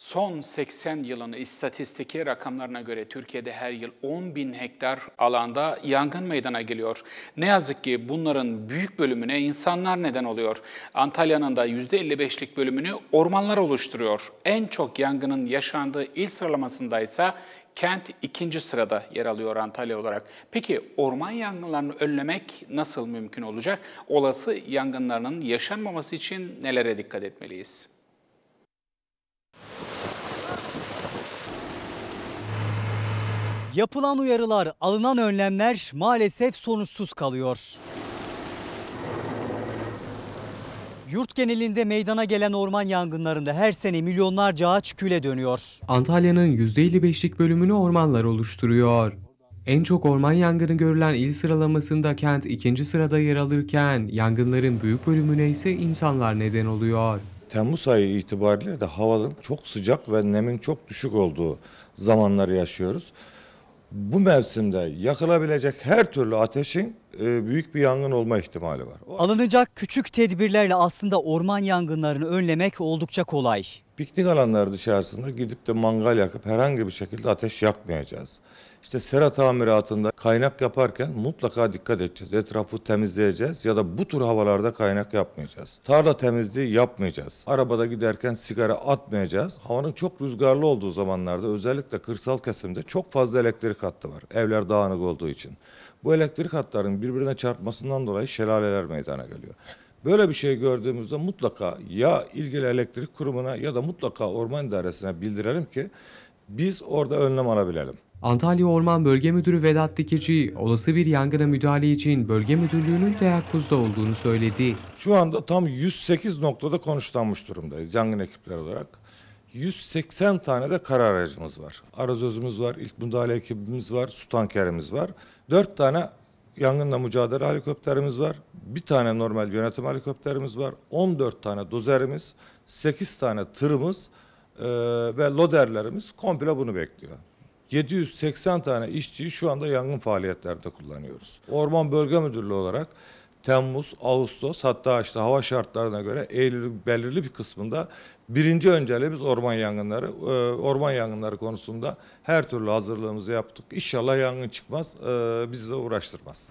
Son 80 yılın istatistiki rakamlarına göre Türkiye'de her yıl 10 bin hektar alanda yangın meydana geliyor. Ne yazık ki bunların büyük bölümüne insanlar neden oluyor. Antalya'nın da %55'lik bölümünü ormanlar oluşturuyor. En çok yangının yaşandığı il sıralamasında ise kent ikinci sırada yer alıyor Antalya olarak. Peki orman yangınlarını önlemek nasıl mümkün olacak? Olası yangınlarının yaşanmaması için nelere dikkat etmeliyiz? Yapılan uyarılar, alınan önlemler maalesef sonuçsuz kalıyor. Yurt genelinde meydana gelen orman yangınlarında her sene milyonlarca ağaç küle dönüyor. Antalya'nın %55'lik bölümünü ormanlar oluşturuyor. En çok orman yangını görülen il sıralamasında kent ikinci sırada yer alırken yangınların büyük bölümüne ise insanlar neden oluyor. Temmuz ayı itibariyle de havanın çok sıcak ve nemin çok düşük olduğu zamanları yaşıyoruz bu mevsimde yakılabilecek her türlü ateşin e, büyük bir yangın olma ihtimali var. Alınacak küçük tedbirlerle aslında orman yangınlarını önlemek oldukça kolay. Piknik alanları dışarısında gidip de mangal yakıp herhangi bir şekilde ateş yakmayacağız. İşte sera tamiratında kaynak yaparken mutlaka dikkat edeceğiz. Etrafı temizleyeceğiz ya da bu tür havalarda kaynak yapmayacağız. Tarla temizliği yapmayacağız. Arabada giderken sigara atmayacağız. Havanın çok rüzgarlı olduğu zamanlarda özellikle kırsal kesimde çok fazla elektrik hattı var. Evler dağınık olduğu için. Bu elektrik hatlarının birbirine çarpmasından dolayı şelaleler meydana geliyor. Böyle bir şey gördüğümüzde mutlaka ya ilgili elektrik kurumuna ya da mutlaka orman idaresine bildirelim ki biz orada önlem alabilelim. Antalya Orman Bölge Müdürü Vedat Dikici, olası bir yangına müdahale için bölge müdürlüğünün teyakkuzda olduğunu söyledi. Şu anda tam 108 noktada konuşlanmış durumdayız yangın ekipleri olarak. 180 tane de karar aracımız var. Arazözümüz var, ilk müdahale ekibimiz var, su tankerimiz var. 4 tane yangınla mücadele helikopterimiz var. Bir tane normal yönetim helikopterimiz var. 14 tane dozerimiz, 8 tane tırımız e, ve loderlerimiz komple bunu bekliyor. 780 tane işçiyi şu anda yangın faaliyetlerde kullanıyoruz. Orman Bölge Müdürlüğü olarak Temmuz, Ağustos hatta işte hava şartlarına göre Eylül'ün belirli bir kısmında birinci biz orman yangınları. E, orman yangınları konusunda her türlü hazırlığımızı yaptık. İnşallah yangın çıkmaz, e, bizi de uğraştırmaz.